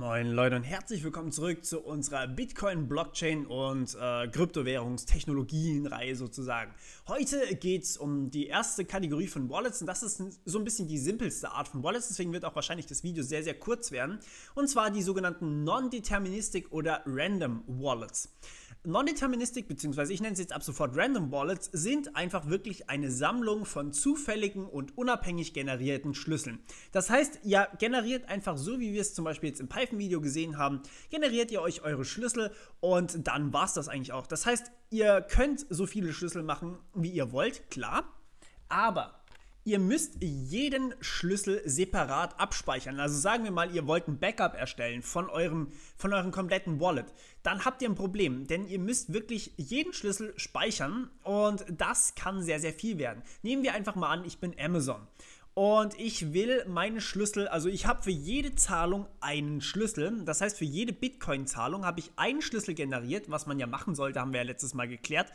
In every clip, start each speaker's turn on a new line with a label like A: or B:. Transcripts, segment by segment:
A: Moin Leute und herzlich willkommen zurück zu unserer Bitcoin, Blockchain und äh, kryptowährungstechnologien sozusagen. Heute geht es um die erste Kategorie von Wallets und das ist so ein bisschen die simpelste Art von Wallets, deswegen wird auch wahrscheinlich das Video sehr, sehr kurz werden. Und zwar die sogenannten Non-Deterministic oder Random Wallets. Non-Deterministic, beziehungsweise ich nenne es jetzt ab sofort Random Wallets, sind einfach wirklich eine Sammlung von zufälligen und unabhängig generierten Schlüsseln. Das heißt, ihr generiert einfach so, wie wir es zum Beispiel jetzt im Python-Video gesehen haben, generiert ihr euch eure Schlüssel und dann war es das eigentlich auch. Das heißt, ihr könnt so viele Schlüssel machen, wie ihr wollt, klar, aber Ihr müsst jeden Schlüssel separat abspeichern. Also sagen wir mal, ihr wollt ein Backup erstellen von eurem, von eurem kompletten Wallet. Dann habt ihr ein Problem, denn ihr müsst wirklich jeden Schlüssel speichern und das kann sehr, sehr viel werden. Nehmen wir einfach mal an, ich bin Amazon und ich will meine Schlüssel, also ich habe für jede Zahlung einen Schlüssel. Das heißt, für jede Bitcoin-Zahlung habe ich einen Schlüssel generiert, was man ja machen sollte, haben wir ja letztes Mal geklärt.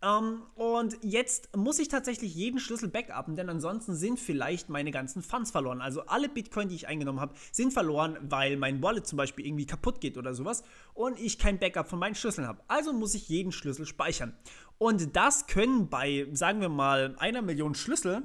A: Um, ähm, und jetzt muss ich tatsächlich jeden Schlüssel backuppen, denn ansonsten sind vielleicht meine ganzen Funds verloren. Also alle Bitcoin, die ich eingenommen habe, sind verloren, weil mein Wallet zum Beispiel irgendwie kaputt geht oder sowas und ich kein Backup von meinen Schlüsseln habe. Also muss ich jeden Schlüssel speichern. Und das können bei, sagen wir mal, einer Million Schlüssel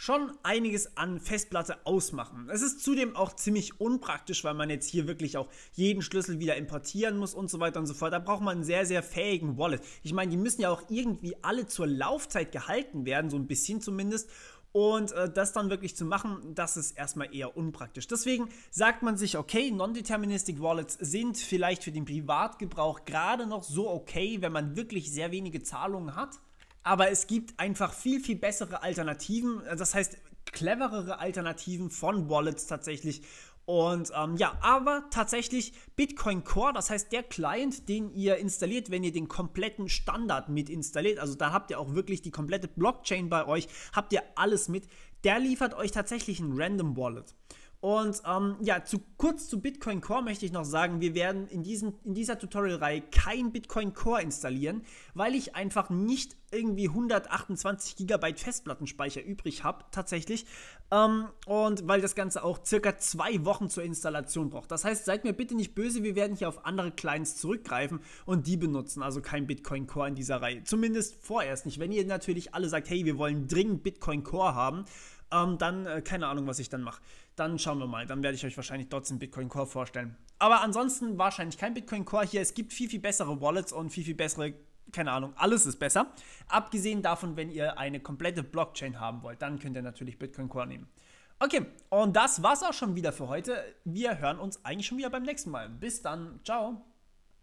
A: schon einiges an Festplatte ausmachen. Es ist zudem auch ziemlich unpraktisch, weil man jetzt hier wirklich auch jeden Schlüssel wieder importieren muss und so weiter und so fort. Da braucht man einen sehr, sehr fähigen Wallet. Ich meine, die müssen ja auch irgendwie alle zur Laufzeit gehalten werden, so ein bisschen zumindest. Und äh, das dann wirklich zu machen, das ist erstmal eher unpraktisch. Deswegen sagt man sich, okay, non-deterministic Wallets sind vielleicht für den Privatgebrauch gerade noch so okay, wenn man wirklich sehr wenige Zahlungen hat aber es gibt einfach viel, viel bessere Alternativen. Äh, das heißt, cleverere Alternativen von Wallets tatsächlich. Und ähm, ja, aber tatsächlich Bitcoin Core, das heißt der Client, den ihr installiert, wenn ihr den kompletten Standard mit installiert, also da habt ihr auch wirklich die komplette Blockchain bei euch, habt ihr alles mit, der liefert euch tatsächlich ein Random Wallet. Und ähm, ja, zu, kurz zu Bitcoin Core möchte ich noch sagen, wir werden in, diesen, in dieser Tutorial-Reihe kein Bitcoin Core installieren, weil ich einfach nicht irgendwie 128 GB Festplattenspeicher übrig habe, tatsächlich. Ähm, und weil das Ganze auch circa zwei Wochen zur Installation braucht. Das heißt, seid mir bitte nicht böse, wir werden hier auf andere Clients zurückgreifen und die benutzen. Also kein Bitcoin Core in dieser Reihe. Zumindest vorerst nicht. Wenn ihr natürlich alle sagt, hey, wir wollen dringend Bitcoin Core haben ähm, dann äh, keine Ahnung, was ich dann mache. Dann schauen wir mal. Dann werde ich euch wahrscheinlich trotzdem Bitcoin Core vorstellen. Aber ansonsten wahrscheinlich kein Bitcoin Core hier. Es gibt viel, viel bessere Wallets und viel, viel bessere keine Ahnung, alles ist besser. Abgesehen davon, wenn ihr eine komplette Blockchain haben wollt, dann könnt ihr natürlich Bitcoin Core nehmen. Okay, und das war's auch schon wieder für heute. Wir hören uns eigentlich schon wieder beim nächsten Mal. Bis dann, ciao.